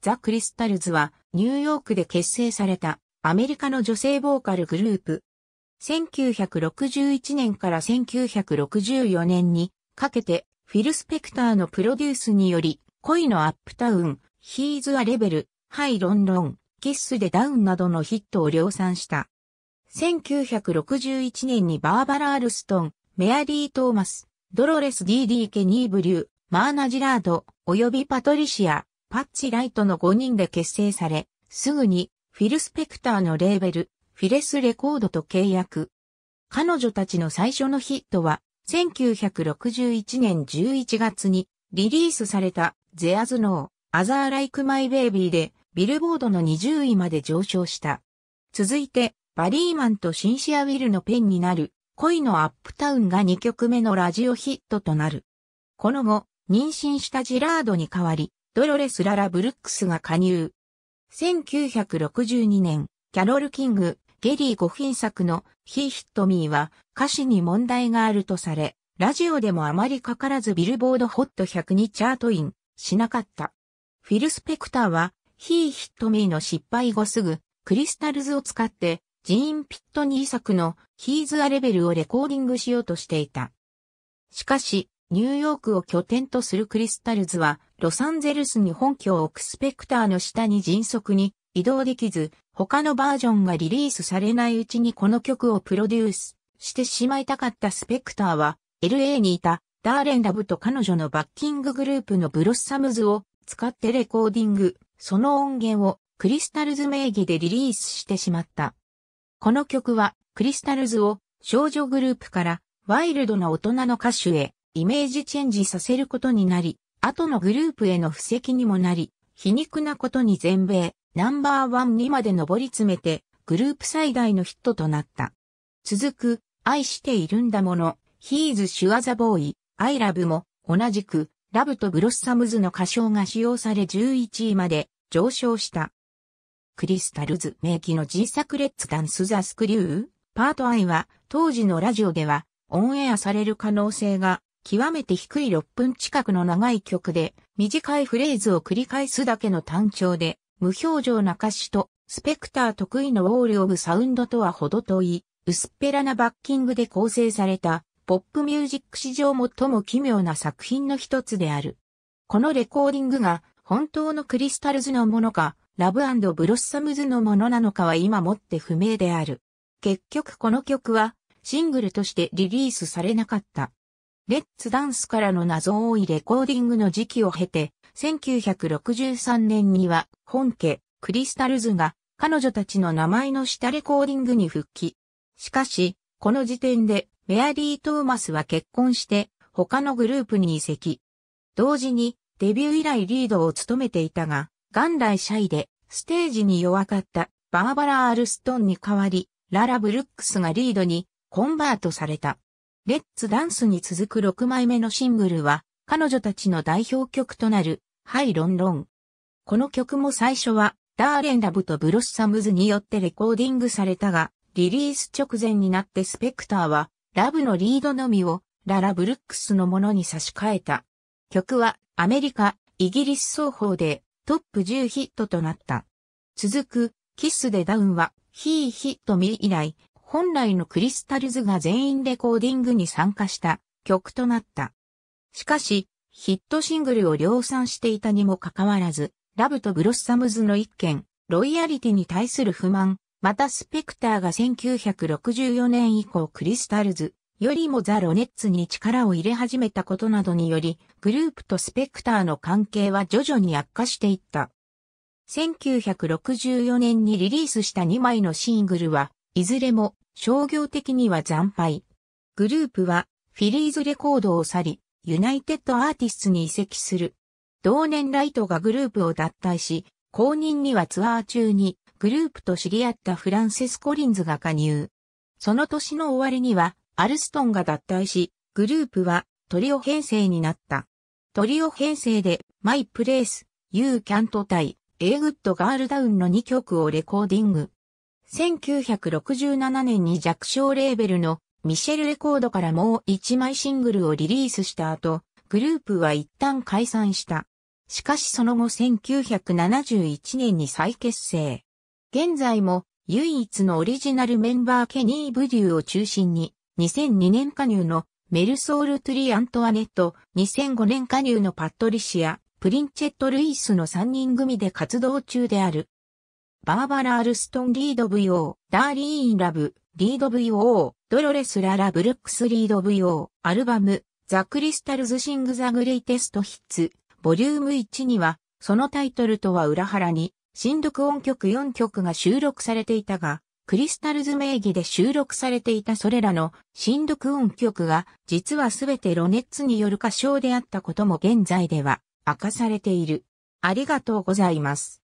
ザ・クリスタルズはニューヨークで結成されたアメリカの女性ボーカルグループ。1961年から1964年にかけてフィル・スペクターのプロデュースにより恋のアップタウン、ヒーズ・ア・レベル、ハイ・ロンロン、キッス・でダウンなどのヒットを量産した。1961年にバーバラ・アルストン、メアリー・トーマス、ドロレス・ディディ・ケニーブリュー、マーナ・ジラード、及びパトリシア、パッチライトの5人で結成され、すぐにフィル・スペクターのレーベル、フィレスレコードと契約。彼女たちの最初のヒットは、1961年11月にリリースされたゼアズノー、アザーライクマイベイビーでビルボードの20位まで上昇した。続いて、バリーマンとシンシア・ウィルのペンになる恋のアップタウンが2曲目のラジオヒットとなる。この後、妊娠したジラードに代わり、ドロレス・ララ・ブルックスが加入。1962年、キャロル・キング、ゲリー・ゴフィン作のヒー・ヒット・ミーは歌詞に問題があるとされ、ラジオでもあまりかからずビルボードホット100にチャートインしなかった。フィル・スペクターはヒー・ヒット・ミーの失敗後すぐクリスタルズを使ってジーン・ピットニー作のヒーズ・ア・レベルをレコーディングしようとしていた。しかし、ニューヨークを拠点とするクリスタルズは、ロサンゼルスに本拠を置くスペクターの下に迅速に移動できず、他のバージョンがリリースされないうちにこの曲をプロデュースしてしまいたかったスペクターは、LA にいたダーレン・ラブと彼女のバッキンググループのブロッサムズを使ってレコーディング、その音源をクリスタルズ名義でリリースしてしまった。この曲はクリスタルズを少女グループからワイルドな大人の歌手へイメージチェンジさせることになり、後のグループへの布石にもなり、皮肉なことに全米、ナンバーワンにまで上り詰めて、グループ最大のヒットとなった。続く、愛しているんだもの、He's Sure the Boy, I Love も、同じく、ラブとブロッサムズの歌唱が使用され11位まで上昇した。クリスタルズ名機の G 作ツダンスザスクリューパート I は当時のラジオではオンエアされる可能性が極めて低い6分近くの長い曲で、短いフレーズを繰り返すだけの単調で、無表情な歌詞と、スペクター得意のウォール・オブ・サウンドとは程遠い、薄っぺらなバッキングで構成された、ポップミュージック史上最も奇妙な作品の一つである。このレコーディングが、本当のクリスタルズのものか、ラブブロッサムズのものなのかは今もって不明である。結局この曲は、シングルとしてリリースされなかった。レッツダンスからの謎多いレコーディングの時期を経て、1963年には本家クリスタルズが彼女たちの名前の下レコーディングに復帰。しかし、この時点でメアリー・トーマスは結婚して他のグループに移籍。同時にデビュー以来リードを務めていたが、元来シャイでステージに弱かったバーバラ・アルストンに代わり、ララ・ブルックスがリードにコンバートされた。レッツダンスに続く6枚目のシングルは、彼女たちの代表曲となる、ハイロンロン。この曲も最初は、ダーレンラブとブロッサムズによってレコーディングされたが、リリース直前になってスペクターは、ラブのリードのみを、ララ・ブルックスのものに差し替えた。曲は、アメリカ、イギリス双方で、トップ10ヒットとなった。続く、キスでダウンは、ヒーヒットミー以来、本来のクリスタルズが全員レコーディングに参加した曲となった。しかし、ヒットシングルを量産していたにもかかわらず、ラブとブロッサムズの一件、ロイヤリティに対する不満、またスペクターが1964年以降クリスタルズよりもザ・ロネッツに力を入れ始めたことなどにより、グループとスペクターの関係は徐々に悪化していった。1964年にリリースした2枚のシングルは、いずれも商業的には惨敗。グループはフィリーズレコードを去り、ユナイテッドアーティストに移籍する。同年ライトがグループを脱退し、後任にはツアー中にグループと知り合ったフランセス・コリンズが加入。その年の終わりにはアルストンが脱退し、グループはトリオ編成になった。トリオ編成でマイプレイス、ユーキャント対エーグッドガールダウンの2曲をレコーディング。1967年に弱小レーベルのミシェルレコードからもう一枚シングルをリリースした後、グループは一旦解散した。しかしその後1971年に再結成。現在も唯一のオリジナルメンバーケニー・ブデューを中心に、2002年加入のメルソール・トゥリ・アントワネット、2005年加入のパットリシア、プリンチェット・ルイスの3人組で活動中である。バーバラ・アルストン・リード VO、ダーリーイン・ラブ、リード VO、ドロレス・ララ・ブルックス・リード VO、アルバム、ザ・クリスタルズ・シング・ザ・グレイテスト・ヒッツ、ボリューム1には、そのタイトルとは裏腹に、新読音曲4曲が収録されていたが、クリスタルズ名義で収録されていたそれらの新読音曲が、実はすべてロネッツによる歌唱であったことも現在では明かされている。ありがとうございます。